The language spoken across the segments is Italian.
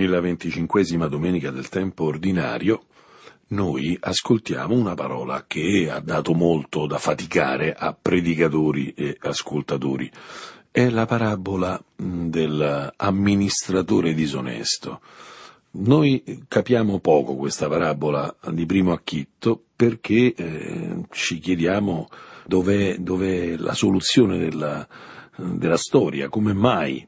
Nella venticinquesima domenica del tempo ordinario, noi ascoltiamo una parola che ha dato molto da faticare a predicatori e ascoltatori. È la parabola mm, dell'amministratore disonesto. Noi capiamo poco questa parabola di primo acchitto perché eh, ci chiediamo dov'è, dov'è la soluzione della, della storia, come mai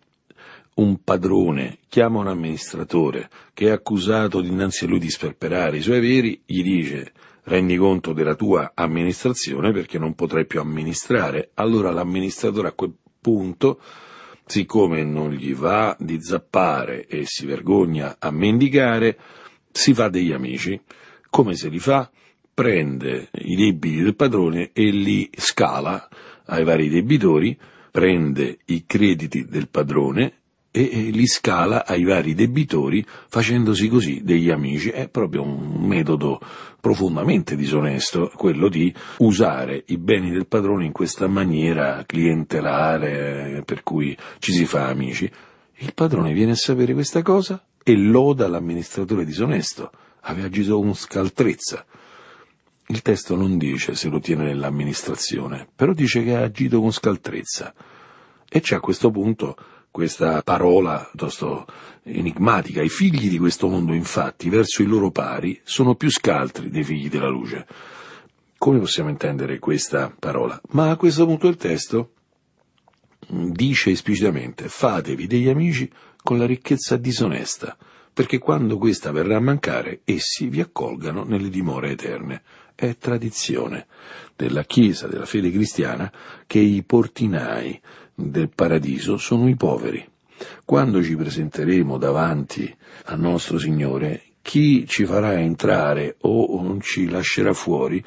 un padrone chiama un amministratore che è accusato dinanzi a lui di sperperare i suoi averi, gli dice rendi conto della tua amministrazione perché non potrai più amministrare, allora l'amministratore a quel punto, siccome non gli va di zappare e si vergogna a mendicare, si fa degli amici. Come se li fa? Prende i debiti del padrone e li scala ai vari debitori, prende i crediti del padrone e li scala ai vari debitori facendosi così degli amici. È proprio un metodo profondamente disonesto quello di usare i beni del padrone in questa maniera clientelare per cui ci si fa amici. Il padrone viene a sapere questa cosa e loda l'amministratore disonesto. Aveva agito con scaltrezza. Il testo non dice se lo tiene nell'amministrazione, però dice che ha agito con scaltrezza. E c'è a questo punto questa parola piuttosto enigmatica. I figli di questo mondo, infatti, verso i loro pari, sono più scaltri dei figli della luce. Come possiamo intendere questa parola? Ma a questo punto il testo dice esplicitamente fatevi degli amici con la ricchezza disonesta, perché quando questa verrà a mancare, essi vi accolgano nelle dimore eterne. È tradizione della Chiesa, della fede cristiana, che i portinai, del paradiso sono i poveri. Quando ci presenteremo davanti al nostro Signore, chi ci farà entrare o non ci lascerà fuori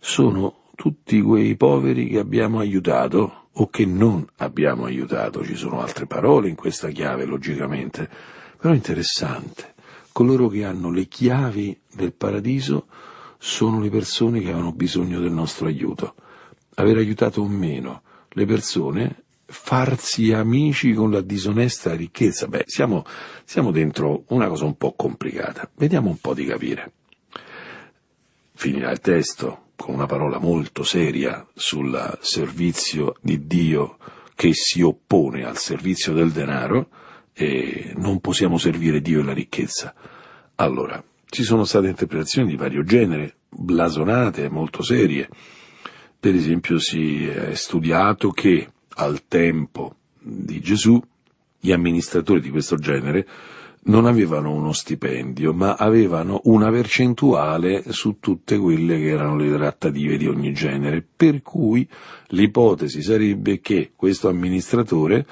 sono tutti quei poveri che abbiamo aiutato o che non abbiamo aiutato. Ci sono altre parole in questa chiave, logicamente, però è interessante. Coloro che hanno le chiavi del paradiso sono le persone che hanno bisogno del nostro aiuto. Aver aiutato o meno le persone farsi amici con la disonesta ricchezza. Beh, siamo, siamo dentro una cosa un po' complicata. Vediamo un po' di capire. Finirà il testo con una parola molto seria sul servizio di Dio che si oppone al servizio del denaro e non possiamo servire Dio e la ricchezza. Allora, ci sono state interpretazioni di vario genere, blasonate, molto serie. Per esempio si è studiato che al tempo di Gesù, gli amministratori di questo genere non avevano uno stipendio, ma avevano una percentuale su tutte quelle che erano le trattative di ogni genere, per cui l'ipotesi sarebbe che questo amministratore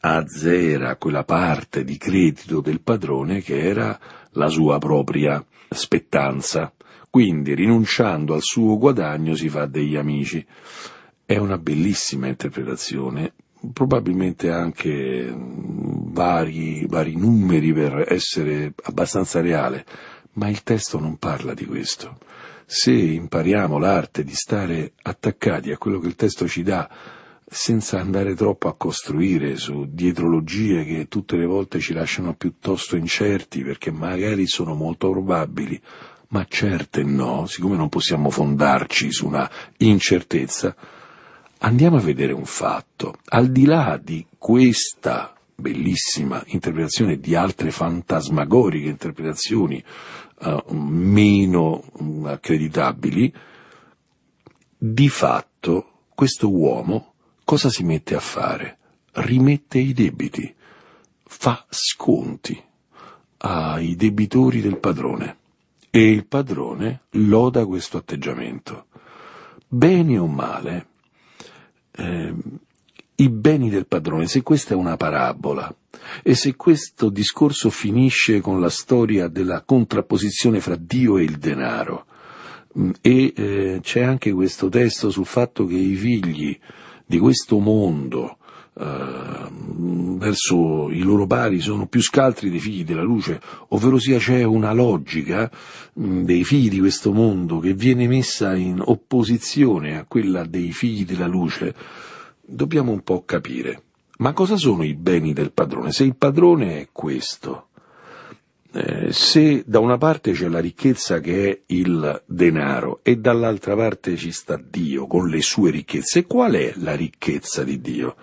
azzera quella parte di credito del padrone che era la sua propria spettanza. Quindi, rinunciando al suo guadagno, si fa degli amici. È una bellissima interpretazione, probabilmente anche vari, vari numeri per essere abbastanza reale, ma il testo non parla di questo. Se impariamo l'arte di stare attaccati a quello che il testo ci dà, senza andare troppo a costruire su dietrologie che tutte le volte ci lasciano piuttosto incerti perché magari sono molto probabili, ma certe no, siccome non possiamo fondarci su una incertezza, andiamo a vedere un fatto. Al di là di questa bellissima interpretazione di altre fantasmagoriche interpretazioni uh, meno mm, accreditabili, di fatto questo uomo cosa si mette a fare? Rimette i debiti, fa sconti ai debitori del padrone e il padrone loda questo atteggiamento. Bene o male, eh, i beni del padrone, se questa è una parabola e se questo discorso finisce con la storia della contrapposizione fra Dio e il denaro, mm, e eh, c'è anche questo testo sul fatto che i figli di questo mondo eh, verso i loro pari sono più scaltri dei figli della luce, ovvero sia c'è una logica dei figli di questo mondo che viene messa in opposizione a quella dei figli della luce, dobbiamo un po' capire. Ma cosa sono i beni del padrone? Se il padrone è questo, eh, se da una parte c'è la ricchezza che è il denaro e dall'altra parte ci sta Dio con le sue ricchezze, qual è la ricchezza di Dio?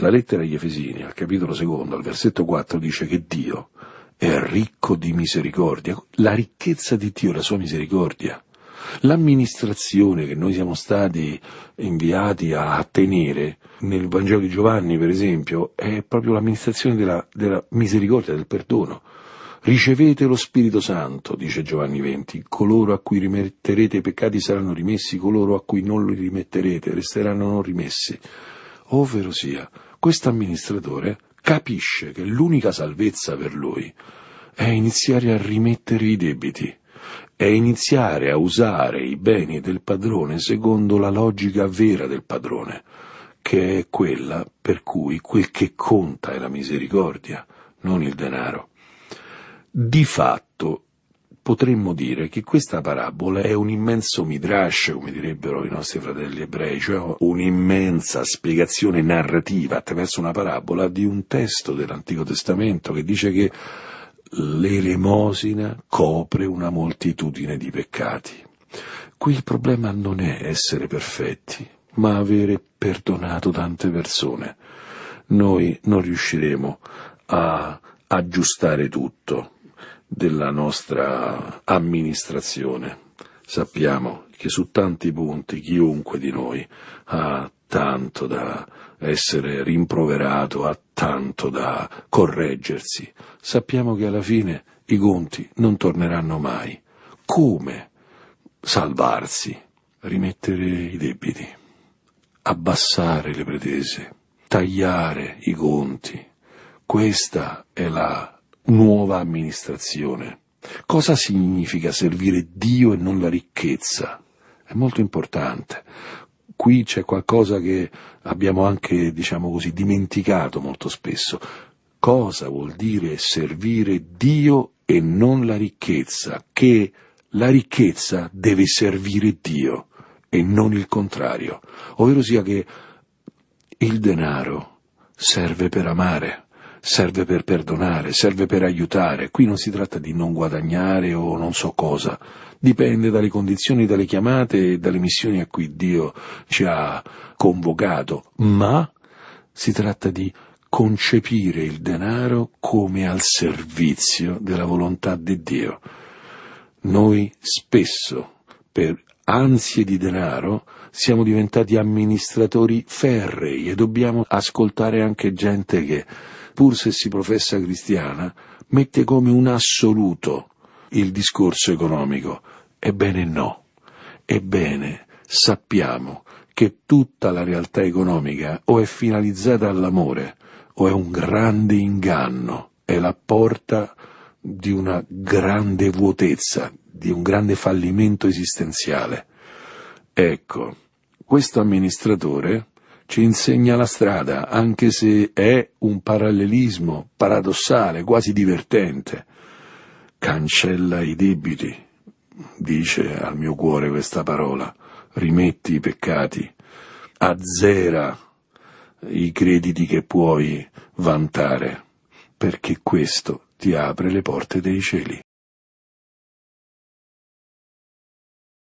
La lettera agli Efesini, al capitolo secondo, al versetto 4, dice che Dio è ricco di misericordia, la ricchezza di Dio, la sua misericordia. L'amministrazione che noi siamo stati inviati a tenere nel Vangelo di Giovanni, per esempio, è proprio l'amministrazione della, della misericordia, del perdono. Ricevete lo Spirito Santo, dice Giovanni 20, coloro a cui rimetterete i peccati saranno rimessi, coloro a cui non li rimetterete resteranno non rimessi. Ovvero sia, questo amministratore capisce che l'unica salvezza per lui è iniziare a rimettere i debiti, è iniziare a usare i beni del padrone secondo la logica vera del padrone, che è quella per cui quel che conta è la misericordia, non il denaro. Di fatto potremmo dire che questa parabola è un immenso midrash, come direbbero i nostri fratelli ebrei, cioè un'immensa spiegazione narrativa attraverso una parabola di un testo dell'Antico Testamento che dice che l'eremosina copre una moltitudine di peccati. Qui il problema non è essere perfetti, ma avere perdonato tante persone. Noi non riusciremo a aggiustare tutto, della nostra amministrazione. Sappiamo che su tanti punti chiunque di noi ha tanto da essere rimproverato, ha tanto da correggersi. Sappiamo che alla fine i conti non torneranno mai. Come salvarsi? Rimettere i debiti, abbassare le pretese, tagliare i conti. Questa è la nuova amministrazione. Cosa significa servire Dio e non la ricchezza? È molto importante. Qui c'è qualcosa che abbiamo anche, diciamo così, dimenticato molto spesso. Cosa vuol dire servire Dio e non la ricchezza? Che la ricchezza deve servire Dio e non il contrario. Ovvero sia che il denaro serve per amare serve per perdonare, serve per aiutare. Qui non si tratta di non guadagnare o non so cosa. Dipende dalle condizioni, dalle chiamate e dalle missioni a cui Dio ci ha convocato, ma si tratta di concepire il denaro come al servizio della volontà di Dio. Noi spesso, per ansie di denaro, siamo diventati amministratori ferrei e dobbiamo ascoltare anche gente che pur se si professa cristiana, mette come un assoluto il discorso economico. Ebbene no. Ebbene, sappiamo che tutta la realtà economica o è finalizzata all'amore o è un grande inganno, è la porta di una grande vuotezza, di un grande fallimento esistenziale. Ecco, questo amministratore ci insegna la strada, anche se è un parallelismo paradossale, quasi divertente. Cancella i debiti, dice al mio cuore questa parola, rimetti i peccati, azzera i crediti che puoi vantare, perché questo ti apre le porte dei cieli.